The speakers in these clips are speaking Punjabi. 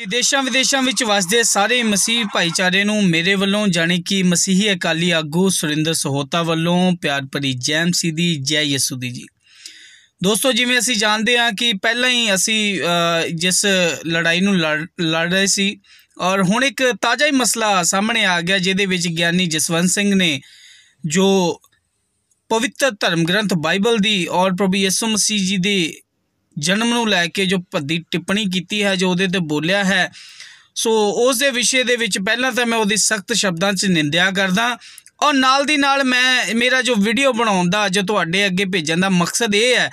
ਕਿ ਦੇਸ਼ਾਂ ਵਿਦੇਸ਼ਾਂ ਵਿੱਚ ਵਸਦੇ ਸਾਰੇ ਮਸੀਹ ਭਾਈਚਾਰੇ ਨੂੰ ਮੇਰੇ ਵੱਲੋਂ ਜਾਣੀ ਕਿ ਮਸੀਹੀ ਅਕਾਲੀ ਆਗੂ ਸੁਰਿੰਦਰ ਸਹੋਤਾ ਵੱਲੋਂ ਪਿਆਰ ਭਰੀ ਜੈਮ ਸੀ ਦੀ ਜੈ ਯਿਸੂ ਦੀ ਜੀ ਦੋਸਤੋ ਜਿਵੇਂ ਅਸੀਂ ਜਾਣਦੇ ਹਾਂ ਕਿ ਪਹਿਲਾਂ ਹੀ ਅਸੀਂ ਜਿਸ ਲੜਾਈ ਨੂੰ ਲੜ ਰਹੇ ਸੀ ਔਰ ਹੁਣ ਇੱਕ ਤਾਜ਼ਾ ਹੀ ਮਸਲਾ ਸਾਹਮਣੇ ਆ ਗਿਆ ਜਿਹਦੇ ਵਿੱਚ ਗਿਆਨੀ ਜਸਵੰਤ ਸਿੰਘ ਨੇ ਜੋ ਪਵਿੱਤਰ ਧਰਮ ਗ੍ਰੰਥ ਬਾਈਬਲ ਦੀ ਔਰ ਪ੍ਰਭੂ ਯਿਸੂ ਮਸੀਹ ਜੀ ਦੇ ਜਨਮ ਨੂੰ ਲੈ ਕੇ ਜੋ ਭੱਦੀ ਟਿੱਪਣੀ ਕੀਤੀ ਹੈ ਜੋ ਉਹਦੇ ਤੇ ਬੋਲਿਆ ਹੈ ਸੋ ਉਸ ਦੇ ਵਿਸ਼ੇ ਦੇ ਵਿੱਚ ਪਹਿਲਾਂ ਤਾਂ ਮੈਂ ਉਹਦੀ ਸਖਤ ਸ਼ਬਦਾਂ 'ਚ ਨਿੰਦਿਆ ਕਰਦਾ ਔਰ ਨਾਲ ਦੀ ਨਾਲ ਮੈਂ ਮੇਰਾ ਜੋ ਵੀਡੀਓ ਬਣਾਉਣ ਦਾ ਅੱਜ ਤੁਹਾਡੇ ਅੱਗੇ ਭੇਜਣ ਦਾ ਮਕਸਦ ਇਹ ਹੈ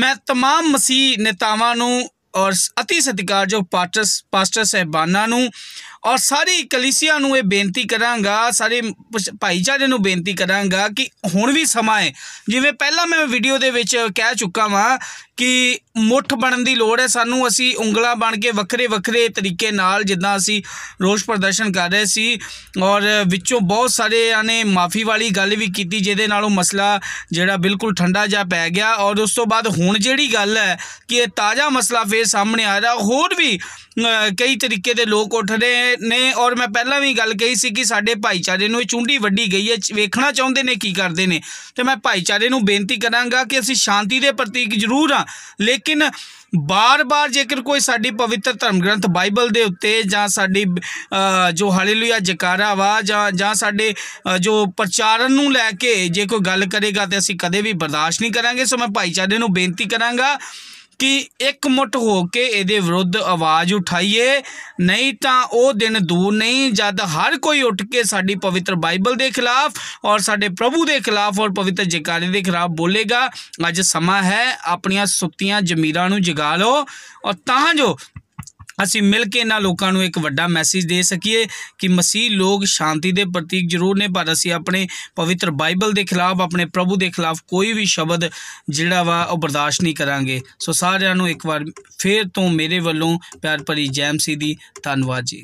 ਮੈਂ तमाम ਮਸੀਹ ਨੇਤਾਵਾਂ ਨੂੰ ਔਰ ਅਤੀ ਸਤਿਕਾਰਯੋਗ ਪਾਸਟਰ ਪਾਸਟਰ ਸਹਿਬਾਨਾਂ ਨੂੰ ਔਰ ਸਾਰੀ ਕਲੀਸਿਆ ਨੂੰ ਇਹ ਬੇਨਤੀ ਕਰਾਂਗਾ ਸਾਰੇ ਭਾਈਚਾਰੇ ਨੂੰ ਬੇਨਤੀ ਕਰਾਂਗਾ ਕਿ ਹੁਣ ਵੀ ਸਮਾਂ ਹੈ ਜਿਵੇਂ ਪਹਿਲਾਂ ਮੈਂ ਵੀਡੀਓ ਦੇ ਵਿੱਚ ਕਹਿ ਚੁੱਕਾ ਵਾਂ ਕਿ ਮੁੱਠ ਬਣਨ ਦੀ ਲੋੜ ਹੈ ਸਾਨੂੰ ਅਸੀਂ ਉਂਗਲਾ ਬਣ ਕੇ ਵੱਖਰੇ ਵੱਖਰੇ ਤਰੀਕੇ ਨਾਲ ਜਿੱਦਾਂ ਅਸੀਂ ਰੋਸ ਪ੍ਰਦਰਸ਼ਨ ਕਰ ਰਹੇ ਸੀ ਔਰ ਵਿੱਚੋਂ ਬਹੁਤ ਸਾਰੇ ਆਨੇ ਮਾਫੀ ਵਾਲੀ ਗੱਲ ਵੀ ਕੀਤੀ ਜਿਹਦੇ ਨਾਲ ਉਹ ਮਸਲਾ ਜਿਹੜਾ ਬਿਲਕੁਲ ਠੰਡਾ ਜਾ ਪੈ ਗਿਆ ਔਰ ਉਸ ਤੋਂ ਬਾਅਦ ਹੁਣ ਜਿਹੜੀ ਗੱਲ ਹੈ ਕਿ ਇਹ ਤਾਜ਼ਾ ਮਸਲਾ ਫੇਰ ਸਾਹਮਣੇ ਆ ਰਿਹਾ ਹੋਰ ਵੀ ਕਈ ਤਰੀਕੇ ਦੇ ਲੋਕ ਉੱਠ ਰਹੇ ਨੇ ਔਰ ਮੈਂ ਪਹਿਲਾਂ ਵੀ ਗੱਲ ਕਹੀ ਸੀ ਕਿ ਸਾਡੇ ਭਾਈਚਾਰੇ ਨੂੰ ਇਹ ਚੁੰਡੀ ਵੱਡੀ ਗਈ ਹੈ ਵੇਖਣਾ ਚਾਹੁੰਦੇ ਨੇ ਕੀ ਕਰਦੇ ਨੇ ਤੇ ਮੈਂ ਭਾਈਚਾਰੇ ਨੂੰ ਬੇਨਤੀ ਕਰਾਂਗਾ ਕਿ ਅਸੀਂ ਸ਼ਾਂਤੀ ਦੇ ਪ੍ਰਤੀਕ ਜ਼ਰੂਰ ਹਾਂ ਲੇਕਿਨ ਬਾਰ-ਬਾਰ ਜੇਕਰ ਕੋਈ ਸਾਡੀ ਪਵਿੱਤਰ ਧਰਮ ਗ੍ਰੰਥ ਬਾਈਬਲ ਦੇ ਉੱਤੇ ਜਾਂ ਸਾਡੀ ਜੋ ਹਾਲੇਲੂਇਆ ਜਕਾਰਾ ਵਾ ਜਾਂ ਜਾਂ ਸਾਡੇ ਜੋ ਪ੍ਰਚਾਰਨ ਨੂੰ ਲੈ ਕੇ ਜੇ ਕੋਈ ਗੱਲ ਕਰੇਗਾ ਤੇ ਅਸੀਂ ਕਦੇ ਵੀ ਬਰਦਾਸ਼ਤ ਨਹੀਂ ਕਰਾਂਗੇ ਸੋ ਮੈਂ ਭਾਈਚਾਰੇ ਨੂੰ ਬੇਨਤੀ ਕਰਾਂਗਾ ਕਿ ਇਕਮੁੱਠ ਹੋ ਕੇ ਇਹਦੇ ਵਿਰੁੱਧ ਆਵਾਜ਼ ਉਠਾਈਏ ਨਹੀਂ ਤਾਂ ਉਹ ਦਿਨ ਦੂਰ ਨਹੀਂ ਜਦ ਹਰ ਕੋਈ ਉੱਠ ਕੇ ਸਾਡੀ ਪਵਿੱਤਰ ਬਾਈਬਲ ਦੇ ਖਿਲਾਫ ਔਰ ਸਾਡੇ ਪ੍ਰਭੂ ਦੇ ਖਿਲਾਫ ਔਰ ਪਵਿੱਤਰ ਜਿਕਾਰੇ ਦੇ ਖਿਲਾਫ ਬੋਲੇਗਾ ਅੱਜ ਸਮਾਂ ਹੈ ਆਪਣੀਆਂ ਸੁੱਤੀਆਂ ਜ਼ਮੀਰਾਂ ਨੂੰ ਜਗਾ ਲਓ ਔਰ ਤਾਂ ਜੋ ਅਸੀਂ ਮਿਲ ਕੇ ਇਹਨਾਂ ਲੋਕਾਂ ਨੂੰ ਇੱਕ ਵੱਡਾ ਮੈਸੇਜ ਦੇ ਸਕੀਏ ਕਿ ਮਸੀਹ ਲੋਕ ਸ਼ਾਂਤੀ ਦੇ ਪ੍ਰਤੀਕ ਜ਼ਰੂਰ ਨੇ ਪਰ ਅਸੀਂ ਆਪਣੇ ਪਵਿੱਤਰ ਬਾਈਬਲ ਦੇ ਖਿਲਾਫ ਆਪਣੇ ਪ੍ਰਭੂ ਦੇ ਖਿਲਾਫ ਕੋਈ ਵੀ ਸ਼ਬਦ ਜਿਹੜਾ ਵਾ ਉਹ ਬਰਦਾਸ਼ਤ ਨਹੀਂ ਕਰਾਂਗੇ ਸੋ ਸਾਰਿਆਂ ਨੂੰ ਇੱਕ ਵਾਰ ਫੇਰ ਤੋਂ ਮੇਰੇ ਵੱਲੋਂ ਪਿਆਰ ਭਰੀ ਜੈਮਸੀ ਦੀ ਧੰਨਵਾਦ ਜੀ